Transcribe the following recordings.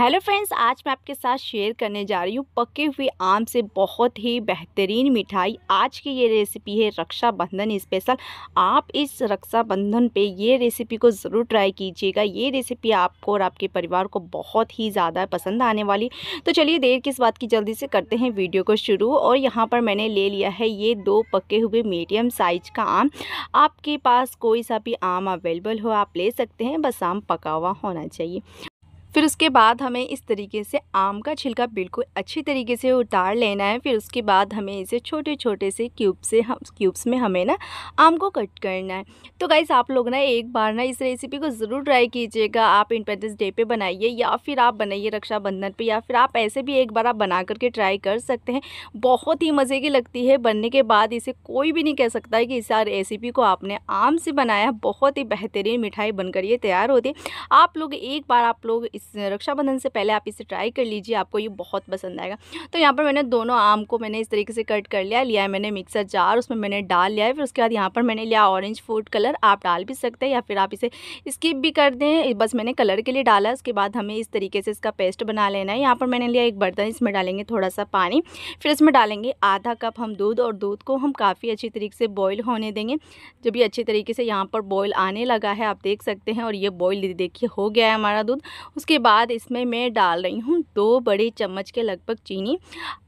hello friends आज मैं आपके साथ शेयर करने जा रही हूँ पके हुए आम से बहुत ही बेहतरीन मिठाई आज की ये रेसिपी है रक्षाबंधन स्पेशल आप इस रक्षाबंधन पे ये रेसिपी को ज़रूर ट्राई कीजिएगा ये रेसिपी आपको और आपके परिवार को बहुत ही ज़्यादा पसंद आने वाली तो चलिए देर किस बात की जल्दी से करते हैं वीडियो को शुरू और यहाँ पर मैंने ले लिया है ये दो पके हुए मीडियम साइज का आम आपके पास कोई सा भी आम अवेलेबल हो आप ले सकते हैं बस आम पका हुआ होना चाहिए फिर उसके बाद हमें इस तरीके से आम का छिलका बिल्कुल अच्छी तरीके से उतार लेना है फिर उसके बाद हमें इसे छोटे छोटे से क्यूब से हम क्यूब्स में हमें ना आम को कट करना है तो गाइस आप लोग ना एक बार ना इस रेसिपी को ज़रूर ट्राई कीजिएगा आप इंडिपेंडेंस डे पे बनाइए या फिर आप बनाइए रक्षाबंधन पर या फिर आप ऐसे भी एक बार आप बना करके ट्राई कर सकते हैं बहुत ही मज़े की लगती है बनने के बाद इसे कोई भी नहीं कह सकता है कि इस रेसिपी को आपने आम से बनाया बहुत ही बेहतरीन मिठाई बनकर ये तैयार होती है आप लोग एक बार आप लोग इस रक्षाबंधन से पहले आप इसे ट्राई कर लीजिए आपको ये बहुत पसंद आएगा तो यहाँ पर मैंने दोनों आम को मैंने इस तरीके से कट कर लिया लिया है मैंने मिक्सर जार उसमें मैंने डाल लिया है फिर उसके बाद यहाँ पर मैंने लिया ऑरेंज फूड कलर आप डाल भी सकते हैं या फिर आप इसे स्किप भी कर दें बस मैंने कलर के लिए डाला उसके बाद हमें इस तरीके से इसका पेस्ट बना लेना है यहाँ पर मैंने लिया एक बर्तन इसमें डालेंगे थोड़ा सा पानी फिर इसमें डालेंगे आधा कप हम दूध और दूध को हम काफ़ी अच्छी तरीके से बॉयल होने देंगे जब ये अच्छी तरीके से यहाँ पर बॉयल आने लगा है आप देख सकते हैं और ये बॉयल देखिए हो गया है हमारा दूध उसके उसके बाद इसमें मैं डाल रही हूँ दो बड़े चम्मच के लगभग चीनी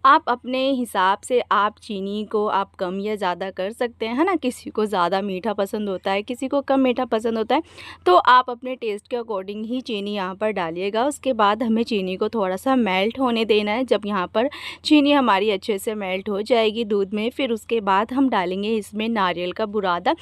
आप अपने हिसाब से आप चीनी को आप कम या ज़्यादा कर सकते हैं है ना किसी को ज़्यादा मीठा पसंद होता है किसी को कम मीठा पसंद होता है तो आप अपने टेस्ट के अकॉर्डिंग ही चीनी यहाँ पर डालिएगा उसके बाद हमें चीनी को थोड़ा सा मेल्ट होने देना है जब यहाँ पर चीनी हमारी अच्छे से मेल्ट हो जाएगी दूध में फिर उसके बाद हम डालेंगे इसमें नारियल का बुरादा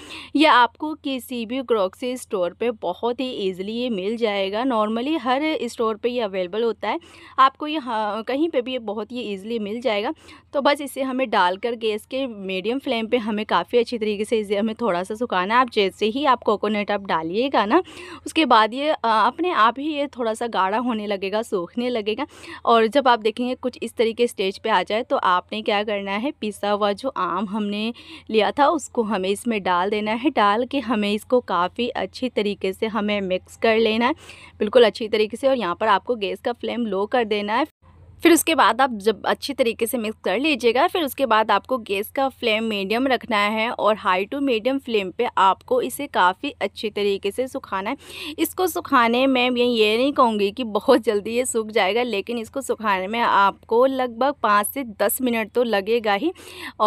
यह आपको किसी भी ग्रोक्सी स्टोर पर बहुत ही ईजिली ये मिल जाएगा नॉर्मली हर स्टोर पे ये अवेलेबल होता है आपको ये हाँ, कहीं पे भी ये बहुत ही ईजिली मिल जाएगा तो बस इसे हमें डालकर गैस के मीडियम फ्लेम पे हमें काफ़ी अच्छी तरीके से इसे हमें थोड़ा सा सुखाना है आप जैसे ही आप कोकोनट आप डालिएगा ना उसके बाद ये अपने आप ही ये थोड़ा सा गाढ़ा होने लगेगा सूखने लगेगा और जब आप देखेंगे कुछ इस तरीके स्टेज पर आ जाए तो आपने क्या करना है पिसा हुआ जो आम हमने लिया था उसको हमें इसमें डाल देना है डाल के हमें इसको काफ़ी अच्छी तरीके से हमें मिक्स कर लेना है बिल्कुल अच्छी तरीके से और यहाँ पर आपको गैस का फ्लेम लो कर देना है फिर उसके बाद आप जब अच्छी तरीके से मिक्स कर लीजिएगा फिर उसके बाद आपको गैस का फ्लेम मीडियम रखना है और हाई टू मीडियम फ्लेम पे आपको इसे काफ़ी अच्छी तरीके से सुखाना है इसको सुखाने में मैं ये नहीं कहूँगी कि बहुत जल्दी ये सूख जाएगा लेकिन इसको सुखाने में आपको लगभग पाँच से दस मिनट तो लगेगा ही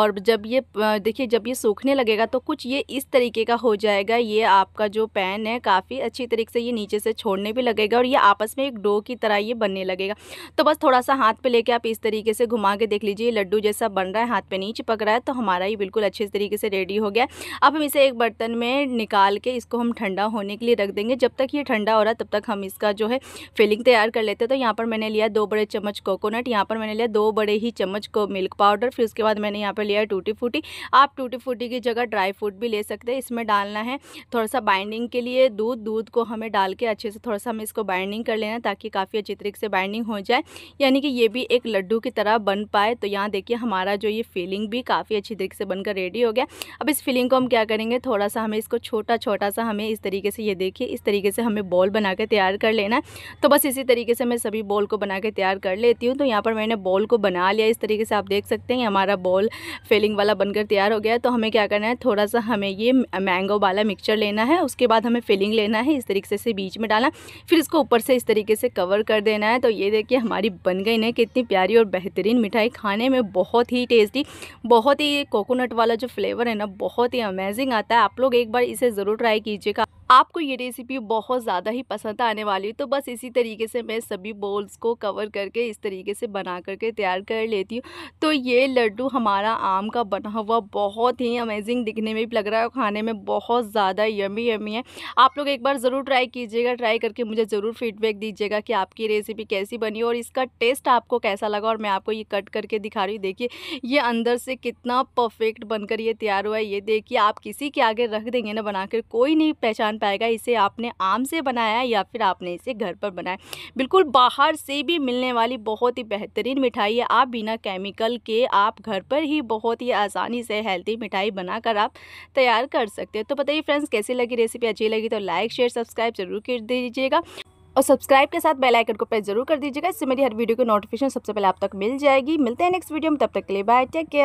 और जब ये देखिए जब ये सूखने लगेगा तो कुछ ये इस तरीके का हो जाएगा ये आपका जो पैन है काफ़ी अच्छी तरीके से ये नीचे से छोड़ने भी लगेगा और ये आपस में एक डो की तरह ये बनने लगेगा तो बस थोड़ा सा हाथ पे लेके आप इस तरीके से घुमा के देख लीजिए लड्डू जैसा बन रहा है हाथ पे नहीं चिपक रहा है तो हमारा ये बिल्कुल अच्छे तरीके से रेडी हो गया अब हम इसे एक बर्तन में निकाल के इसको हम ठंडा होने के लिए रख देंगे जब तक ये ठंडा हो रहा है तब तक हम इसका जो है फिलिंग तैयार कर लेते हैं तो यहाँ पर मैंने लिया दो बड़े चम्मच कोकोनट यहाँ पर मैंने लिया दो बड़े ही चम्मच को मिल्क पाउडर फिर उसके बाद मैंने यहाँ पर लिया टूटी फूटी आप टूटी फूटी की जगह ड्राई फ्रूट भी ले सकते हैं इसमें डालना है थोड़ा सा बाइंडिंग के लिए दूध दूध को हमें डाल के अच्छे से थोड़ा सा हम इसको बाइंडिंग कर लेना ताकि काफ़ी अच्छी तरीके से बाइंडिंग हो जाए यानी कि ये भी एक लड्डू की तरह बन पाए तो यहाँ देखिए हमारा जो ये फिलिंग भी काफ़ी अच्छी तरीके से बनकर रेडी हो गया अब इस फिलिंग को हम क्या करेंगे थोड़ा सा हमें इसको छोटा छोटा सा हमें इस तरीके से ये देखिए इस तरीके से हमें बॉल बना तैयार कर लेना है तो बस इसी तरीके से मैं सभी बॉल को बना तैयार कर लेती हूँ तो यहाँ पर मैंने बॉल को बना लिया इस तरीके से आप देख सकते हैं हमारा बॉल फिलिंग वाला बनकर तैयार हो गया तो हमें क्या करना है थोड़ा सा हमें ये मैंगो वाला मिक्सचर लेना है उसके बाद हमें फिलिंग लेना है इस तरीके से बीच में डालना फिर इसको ऊपर से इस तरीके से कवर कर देना है तो ये देखिए हमारी बन गई है कितनी प्यारी और बेहतरीन मिठाई खाने में बहुत ही टेस्टी बहुत ही कोकोनट वाला जो फ्लेवर है ना बहुत ही अमेजिंग आता है आप लोग एक बार इसे ज़रूर ट्राई कीजिएगा आपको ये रेसिपी बहुत ज़्यादा ही पसंद आने वाली है तो बस इसी तरीके से मैं सभी बोल्स को कवर करके इस तरीके से बना करके तैयार कर लेती हूँ तो ये लड्डू हमारा आम का बना हुआ बहुत ही अमेजिंग दिखने में भी लग रहा है और खाने में बहुत ज़्यादा यमी यमी है आप लोग एक बार ज़रूर ट्राई कीजिएगा ट्राई करके मुझे ज़रूर फीडबैक दीजिएगा कि आपकी रेसिपी कैसी बनी और इसका टेस्ट आपको कैसा लगा और मैं आपको ये कट करके दिखा रही हूँ देखिए ये अंदर से कितना परफेक्ट बनकर ये तैयार हुआ है ये देखिए आप किसी के आगे रख देंगे ना बनाकर कोई नहीं पहचान पाएगा इसे आपने आम से बनाया या फिर आपने इसे घर पर बनाया बिल्कुल बाहर से भी मिलने वाली बहुत ही बेहतरीन मिठाई है आप बिना केमिकल के आप घर पर ही बहुत ही आसानी से हेल्थी मिठाई बनाकर आप तैयार कर सकते हैं तो बताइए फ्रेंड्स कैसी लगी रेसिपी अच्छी लगी तो लाइक शेयर सब्सक्राइब जरूर कर दीजिएगा और सब्सक्राइब के साथ बेल आइकन को प्रेस जरूर कर दीजिएगा इससे मेरी हर वीडियो की नोटिफिकेशन सबसे पहले आप तक मिल जाएगी मिलते हैं नेक्स्ट वीडियो में तब तक के लिए बाय टेक केयर